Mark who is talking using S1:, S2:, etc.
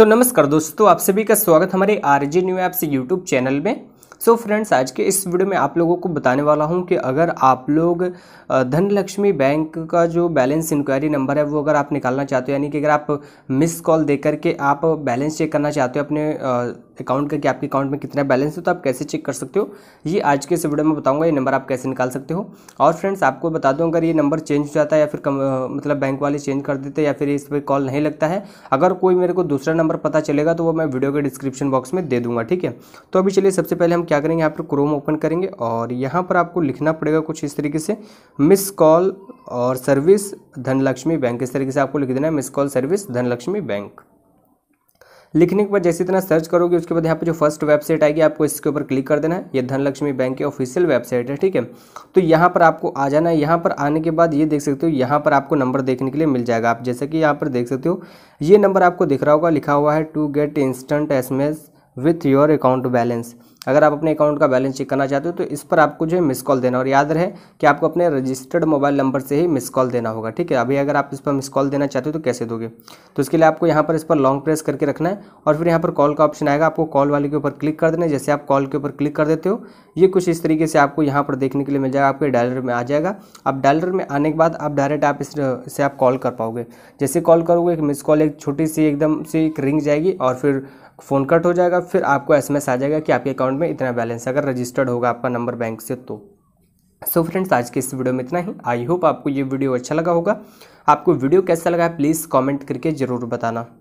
S1: सो so, नमस्कार दोस्तों आप सभी का स्वागत हमारे R G new apps YouTube channel में सो so फ्रेंड्स आज के इस वीडियो में आप लोगों को बताने वाला हूं कि अगर आप लोग धनलक्ष्मी बैंक का जो बैलेंस इंक्वायरी नंबर है वो अगर आप निकालना चाहते हो यानी कि अगर आप मिस कॉल दे करके आप बैलेंस चेक करना चाहते हो अपने अकाउंट का कि आपके अकाउंट में कितना बैलेंस है तो आप कैसे चेक कर सकते हो ये आज के इस वीडियो में बताऊँगा ये नंबर आप कैसे निकाल सकते हो और फ्रेंड्स आपको बता दूँ अगर ये नंबर चेंज हो जाता है या फिर मतलब बैंक वाले चेंज कर देते हैं या फिर इस पर कॉल नहीं लगता है अगर कोई मेरे को दूसरा नंबर पता चलेगा तो वो मैं वीडियो के डिस्क्रिप्शन बॉक्स में दे दूँगा ठीक है तो अभी चलिए सबसे पहले हम क्या करेंगे यहाँ पर क्रोम ओपन करेंगे और यहाँ पर आपको लिखना पड़ेगा कुछ इस तरीके से मिस कॉल और सर्विस धनलक्ष्मी बैंक इस तरीके से आपको लिख देना है miss call service Dhanlaxmi bank लिखने के बाद जैसे इतना सर्च करोगे उसके बाद यहाँ पे जो फर्स्ट वेबसाइट आएगी आपको इसके ऊपर क्लिक कर देना है ये धनलक्ष्मी बैंक की ऑफिशियल वेबसाइट है ठीक है तो यहाँ पर आपको आ जाना है यहाँ पर आने के बाद ये देख सकते हो यहाँ पर आपको नंबर देखने के लिए मिल जाएगा आप जैसे कि यहाँ पर देख सकते हो ये नंबर आपको दिख रहा होगा लिखा हुआ है to get instant access with your account balance अगर आप अपने अकाउंट का बैलेंस चेक करना चाहते हो तो इस पर आपको जो है मिस कॉल देना और याद रहे कि आपको अपने रजिस्टर्ड मोबाइल नंबर से ही मिस कॉल देना होगा ठीक है अभी अगर आप इस पर मिस कॉल देना चाहते हो तो कैसे दोगे तो इसके लिए आपको यहाँ पर इस पर लॉन्ग प्रेस करके रखना है और फिर यहाँ पर कॉल का ऑप्शन आएगा आपको कॉल वाले के ऊपर क्लिक कर देना है जैसे आप कॉल के ऊपर क्लिक कर देते हो ये कुछ इस तरीके से आपको यहाँ पर देखने के लिए मिल जाएगा आपके डायलर में आ जाएगा आप डायलर में आने के बाद आप डायरेक्ट आप इससे आप कॉल कर पाओगे जैसे कॉल करोगे एक मिस कॉल एक छोटी सी एकदम से एक रिंग जाएगी और फिर फ़ोन कट हो जाएगा फिर आपको एस आ जाएगा कि आपके अकाउंट अकाउंट में इतना बैलेंस अगर रजिस्टर्ड होगा आपका नंबर बैंक से तो सो so फ्रेंड्स आज के इस वीडियो में इतना ही आई होप आपको ये वीडियो अच्छा लगा होगा आपको वीडियो कैसा लगा प्लीज़ कमेंट करके ज़रूर बताना